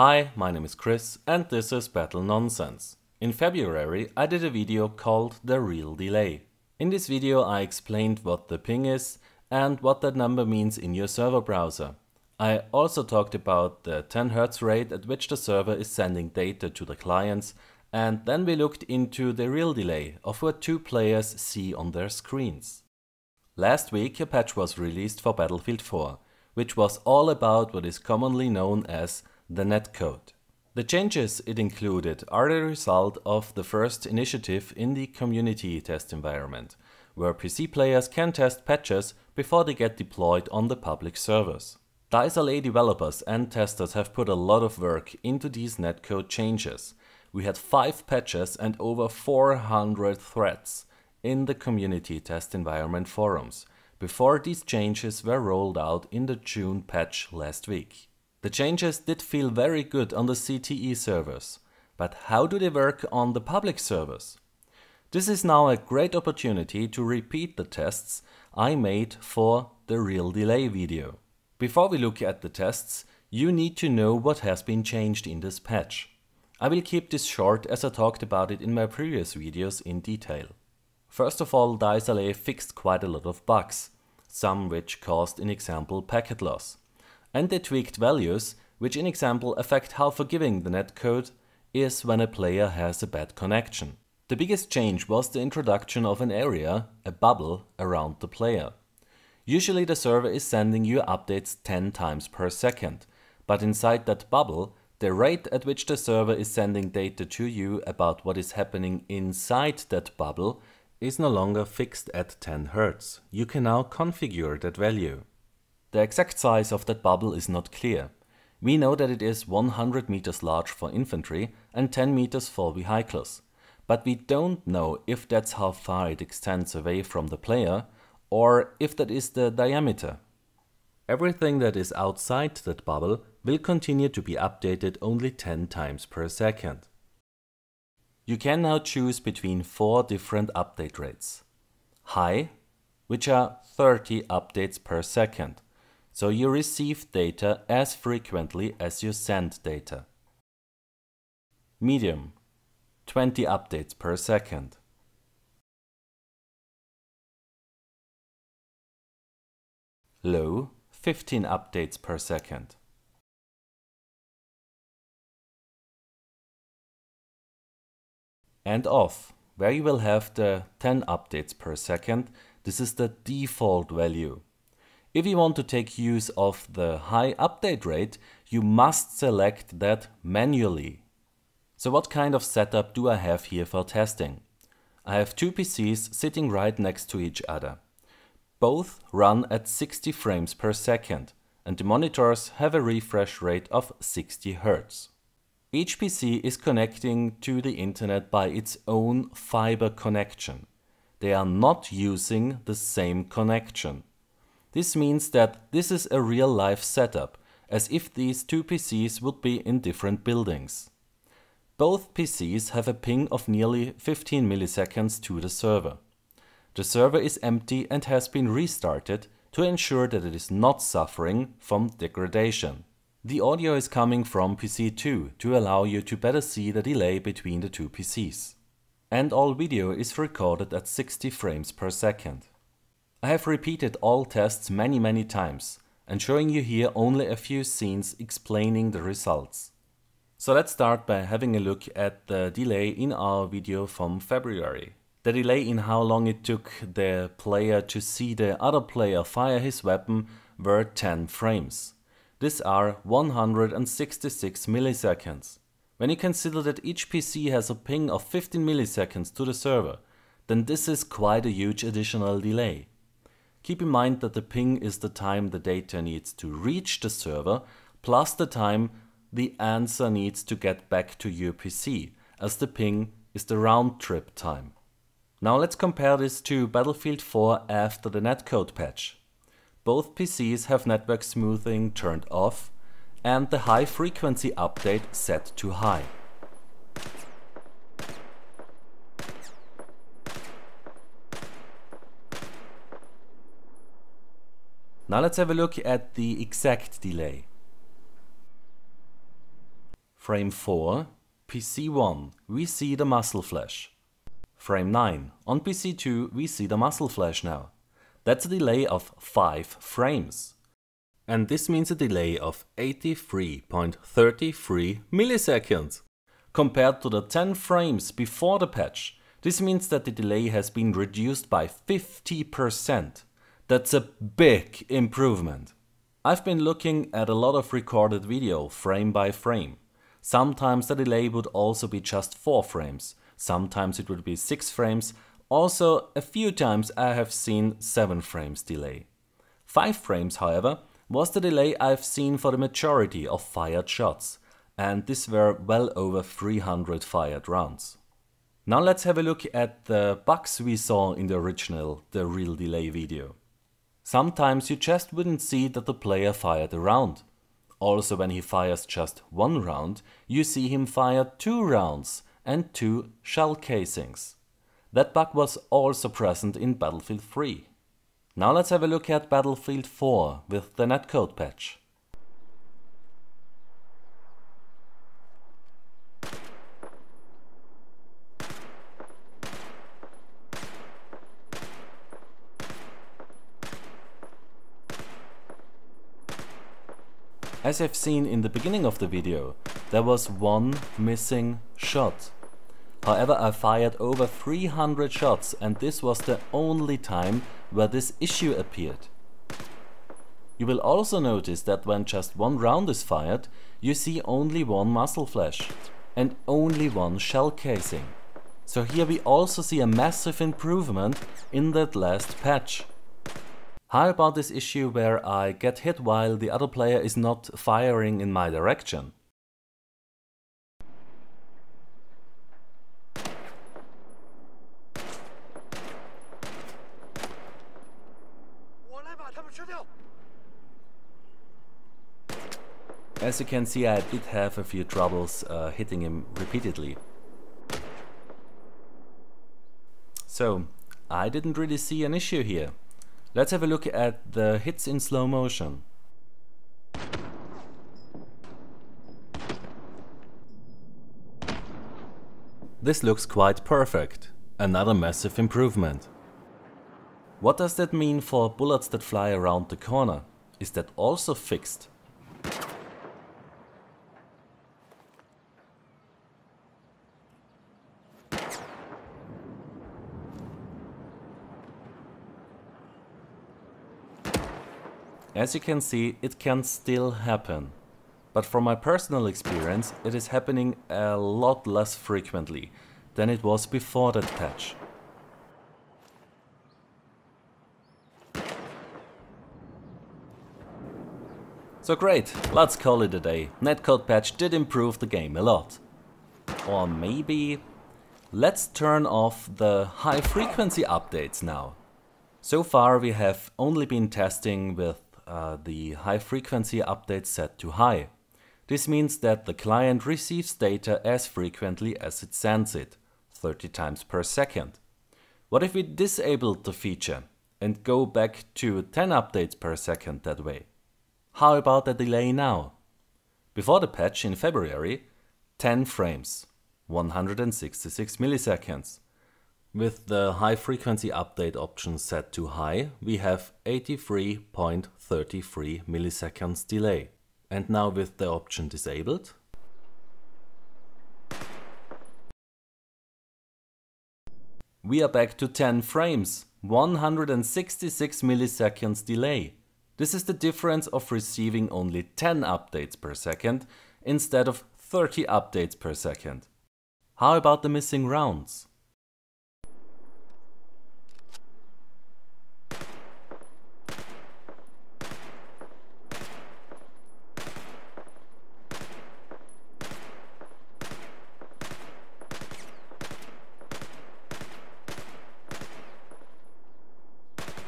Hi, my name is Chris and this is Battle Nonsense. In February I did a video called The Real Delay. In this video I explained what the ping is and what that number means in your server browser. I also talked about the 10Hz rate at which the server is sending data to the clients and then we looked into the real delay of what two players see on their screens. Last week a patch was released for Battlefield 4, which was all about what is commonly known as the netcode. The changes it included are the result of the first initiative in the community test environment, where PC players can test patches before they get deployed on the public servers. DICE LA developers and testers have put a lot of work into these netcode changes. We had 5 patches and over 400 threads in the community test environment forums before these changes were rolled out in the June patch last week. The changes did feel very good on the CTE servers, but how do they work on the public servers? This is now a great opportunity to repeat the tests I made for the real delay video. Before we look at the tests, you need to know what has been changed in this patch. I will keep this short as I talked about it in my previous videos in detail. First of all, DiceLA fixed quite a lot of bugs, some which caused in example packet loss and they tweaked values, which in example affect how forgiving the netcode is when a player has a bad connection. The biggest change was the introduction of an area, a bubble, around the player. Usually the server is sending you updates 10 times per second, but inside that bubble, the rate at which the server is sending data to you about what is happening inside that bubble is no longer fixed at 10 Hz. You can now configure that value. The exact size of that bubble is not clear. We know that it is 100 meters large for infantry and 10 meters for vehicles, but we don't know if that's how far it extends away from the player or if that is the diameter. Everything that is outside that bubble will continue to be updated only 10 times per second. You can now choose between four different update rates. High, which are 30 updates per second so you receive data as frequently as you send data. Medium 20 updates per second. Low 15 updates per second. And off, where you will have the 10 updates per second. This is the default value. If you want to take use of the high update rate, you must select that manually. So what kind of setup do I have here for testing? I have two PCs sitting right next to each other. Both run at 60 frames per second and the monitors have a refresh rate of 60 Hz. Each PC is connecting to the internet by its own fiber connection. They are not using the same connection. This means that this is a real-life setup, as if these two PCs would be in different buildings. Both PCs have a ping of nearly 15 milliseconds to the server. The server is empty and has been restarted to ensure that it is not suffering from degradation. The audio is coming from PC2 to allow you to better see the delay between the two PCs. And all video is recorded at 60 frames per second. I have repeated all tests many many times and showing you here only a few scenes explaining the results. So let's start by having a look at the delay in our video from February. The delay in how long it took the player to see the other player fire his weapon were 10 frames. These are 166 milliseconds. When you consider that each PC has a ping of 15 milliseconds to the server, then this is quite a huge additional delay. Keep in mind that the ping is the time the data needs to reach the server plus the time the answer needs to get back to your PC, as the ping is the round trip time. Now let's compare this to Battlefield 4 after the netcode patch. Both PCs have network smoothing turned off and the high frequency update set to high. Now let's have a look at the exact delay. Frame 4, PC1, we see the muscle flash. Frame 9, on PC2 we see the muscle flash now. That's a delay of 5 frames. And this means a delay of 83.33 milliseconds. Compared to the 10 frames before the patch, this means that the delay has been reduced by 50%. That's a big improvement. I've been looking at a lot of recorded video frame by frame. Sometimes the delay would also be just 4 frames, sometimes it would be 6 frames, also a few times I have seen 7 frames delay. 5 frames, however, was the delay I've seen for the majority of fired shots, and this were well over 300 fired rounds. Now let's have a look at the bugs we saw in the original The Real Delay video. Sometimes you just wouldn't see that the player fired a round. Also when he fires just one round, you see him fire two rounds and two shell casings. That bug was also present in Battlefield 3. Now let's have a look at Battlefield 4 with the netcode patch. As I've seen in the beginning of the video, there was one missing shot. However, I fired over 300 shots and this was the only time where this issue appeared. You will also notice that when just one round is fired, you see only one muzzle flash and only one shell casing. So here we also see a massive improvement in that last patch. How about this issue where I get hit while the other player is not firing in my direction? As you can see I did have a few troubles uh, hitting him repeatedly. So I didn't really see an issue here. Let's have a look at the hits in slow motion. This looks quite perfect. Another massive improvement. What does that mean for bullets that fly around the corner? Is that also fixed? As you can see, it can still happen. But from my personal experience, it is happening a lot less frequently than it was before that patch. So great, let's call it a day. Netcode patch did improve the game a lot. Or maybe... Let's turn off the high frequency updates now. So far we have only been testing with uh, the high frequency update set to high. This means that the client receives data as frequently as it sends it, 30 times per second. What if we disabled the feature and go back to 10 updates per second that way? How about the delay now? Before the patch in February, 10 frames, 166 milliseconds. With the high frequency update option set to high, we have 83.33 milliseconds delay. And now with the option disabled, we are back to 10 frames, 166 milliseconds delay. This is the difference of receiving only 10 updates per second instead of 30 updates per second. How about the missing rounds?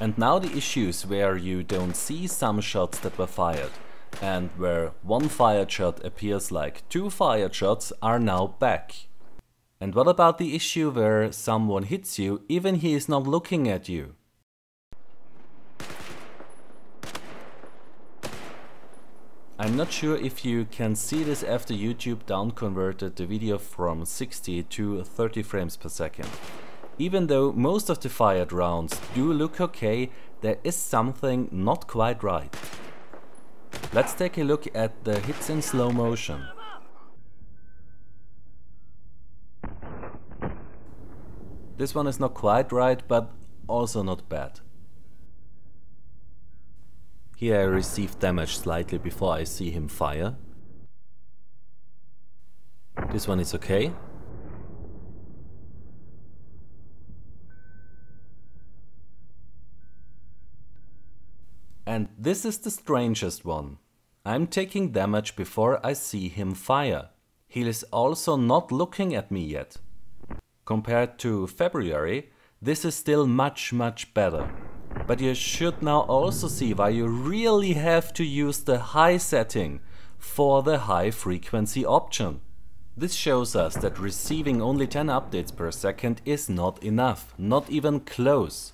And now the issues where you don't see some shots that were fired and where one fired shot appears like two fired shots are now back. And what about the issue where someone hits you even he is not looking at you? I'm not sure if you can see this after YouTube downconverted the video from 60 to 30 frames per second. Even though most of the fired rounds do look okay, there is something not quite right. Let's take a look at the hits in slow motion. This one is not quite right, but also not bad. Here I receive damage slightly before I see him fire. This one is okay, And this is the strangest one. I'm taking damage before I see him fire. He is also not looking at me yet. Compared to February, this is still much much better. But you should now also see why you really have to use the high setting for the high frequency option. This shows us that receiving only 10 updates per second is not enough, not even close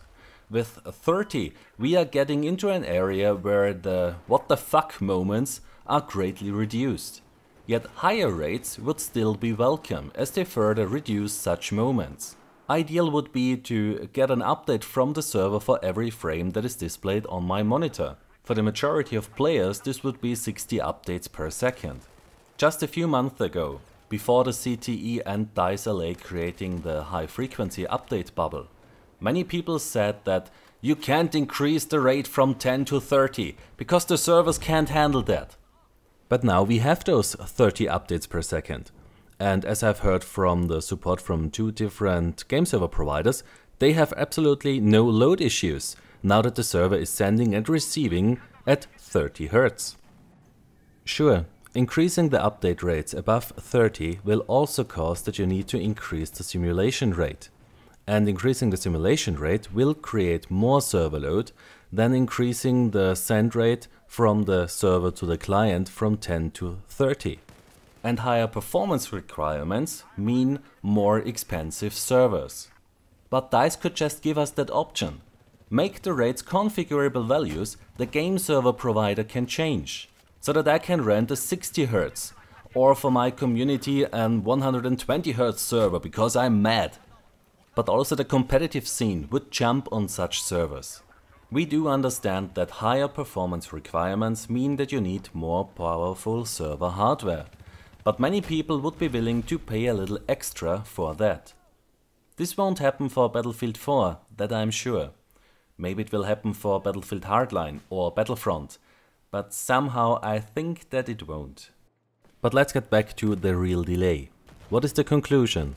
with 30, we are getting into an area where the what the fuck moments are greatly reduced. Yet higher rates would still be welcome, as they further reduce such moments. Ideal would be to get an update from the server for every frame that is displayed on my monitor. For the majority of players this would be 60 updates per second. Just a few months ago, before the CTE and DICE LA creating the high frequency update bubble, Many people said that you can't increase the rate from 10 to 30 because the servers can't handle that. But now we have those 30 updates per second. And as I've heard from the support from two different game server providers, they have absolutely no load issues now that the server is sending and receiving at 30 Hz. Sure, increasing the update rates above 30 will also cause that you need to increase the simulation rate and increasing the simulation rate will create more server load than increasing the send rate from the server to the client from 10 to 30. And higher performance requirements mean more expensive servers. But DICE could just give us that option. Make the rates configurable values the game server provider can change, so that I can rent a 60Hz, or for my community an 120Hz server because I'm mad but also the competitive scene would jump on such servers. We do understand that higher performance requirements mean that you need more powerful server hardware, but many people would be willing to pay a little extra for that. This won't happen for Battlefield 4, that I'm sure. Maybe it will happen for Battlefield Hardline or Battlefront, but somehow I think that it won't. But let's get back to the real delay. What is the conclusion?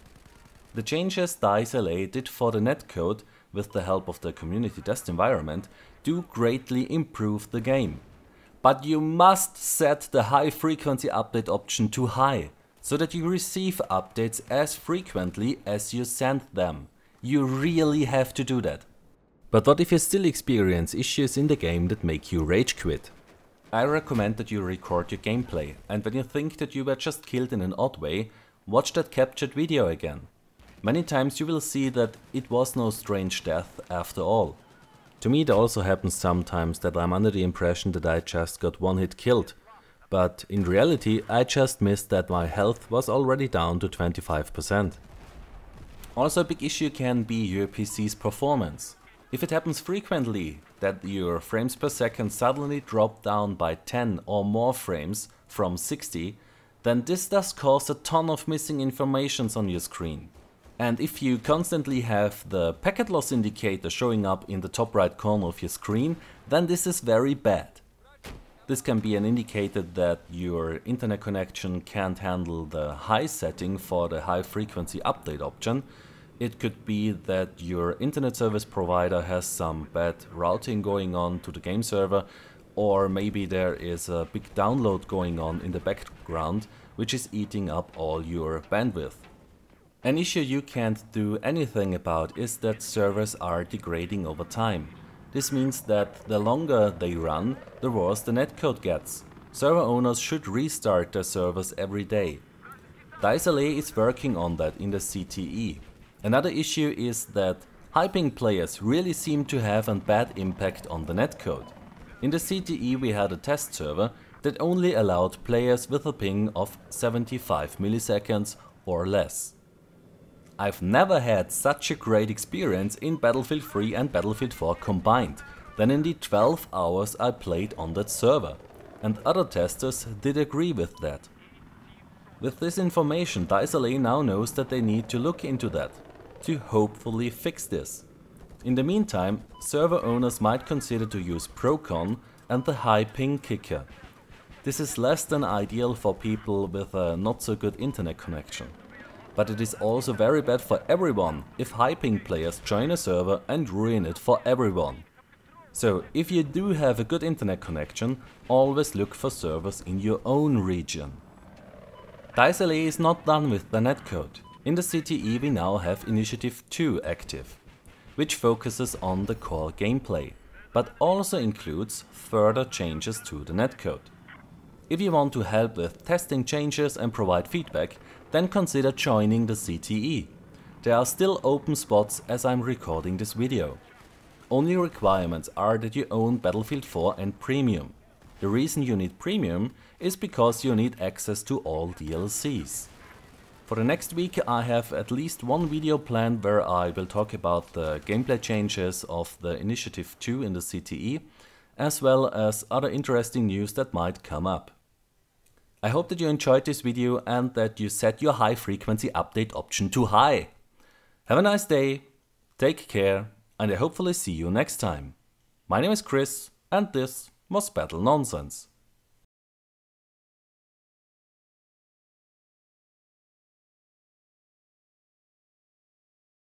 The changes DICE did for the netcode, with the help of the community test environment, do greatly improve the game. But you must set the high frequency update option to high, so that you receive updates as frequently as you send them. You really have to do that. But what if you still experience issues in the game that make you rage quit? I recommend that you record your gameplay, and when you think that you were just killed in an odd way, watch that captured video again. Many times you will see that it was no strange death after all. To me it also happens sometimes that I'm under the impression that I just got one hit killed, but in reality I just missed that my health was already down to 25%. Also a big issue can be your PC's performance. If it happens frequently that your frames per second suddenly drop down by 10 or more frames from 60, then this does cause a ton of missing informations on your screen. And if you constantly have the packet loss indicator showing up in the top right corner of your screen, then this is very bad. This can be an indicator that your internet connection can't handle the high setting for the high frequency update option. It could be that your internet service provider has some bad routing going on to the game server, or maybe there is a big download going on in the background, which is eating up all your bandwidth. An issue you can't do anything about is that servers are degrading over time. This means that the longer they run, the worse the netcode gets. Server owners should restart their servers every day. Daisalay is working on that in the CTE. Another issue is that hyping players really seem to have a bad impact on the netcode. In the CTE we had a test server that only allowed players with a ping of 75 milliseconds or less. I've never had such a great experience in Battlefield 3 and Battlefield 4 combined than in the 12 hours I played on that server, and other testers did agree with that. With this information, Dice now knows that they need to look into that, to hopefully fix this. In the meantime, server owners might consider to use Procon and the high ping kicker. This is less than ideal for people with a not so good internet connection but it is also very bad for everyone if hyping players join a server and ruin it for everyone. So if you do have a good internet connection, always look for servers in your own region. DICE LA is not done with the netcode. In the CTE we now have Initiative 2 active, which focuses on the core gameplay, but also includes further changes to the netcode. If you want to help with testing changes and provide feedback, then consider joining the CTE. There are still open spots as I'm recording this video. Only requirements are that you own Battlefield 4 and Premium. The reason you need Premium is because you need access to all DLCs. For the next week I have at least one video planned where I will talk about the gameplay changes of the Initiative 2 in the CTE, as well as other interesting news that might come up. I hope that you enjoyed this video and that you set your high frequency update option to high. Have a nice day, take care and I hopefully see you next time. My name is Chris and this was Battle Nonsense.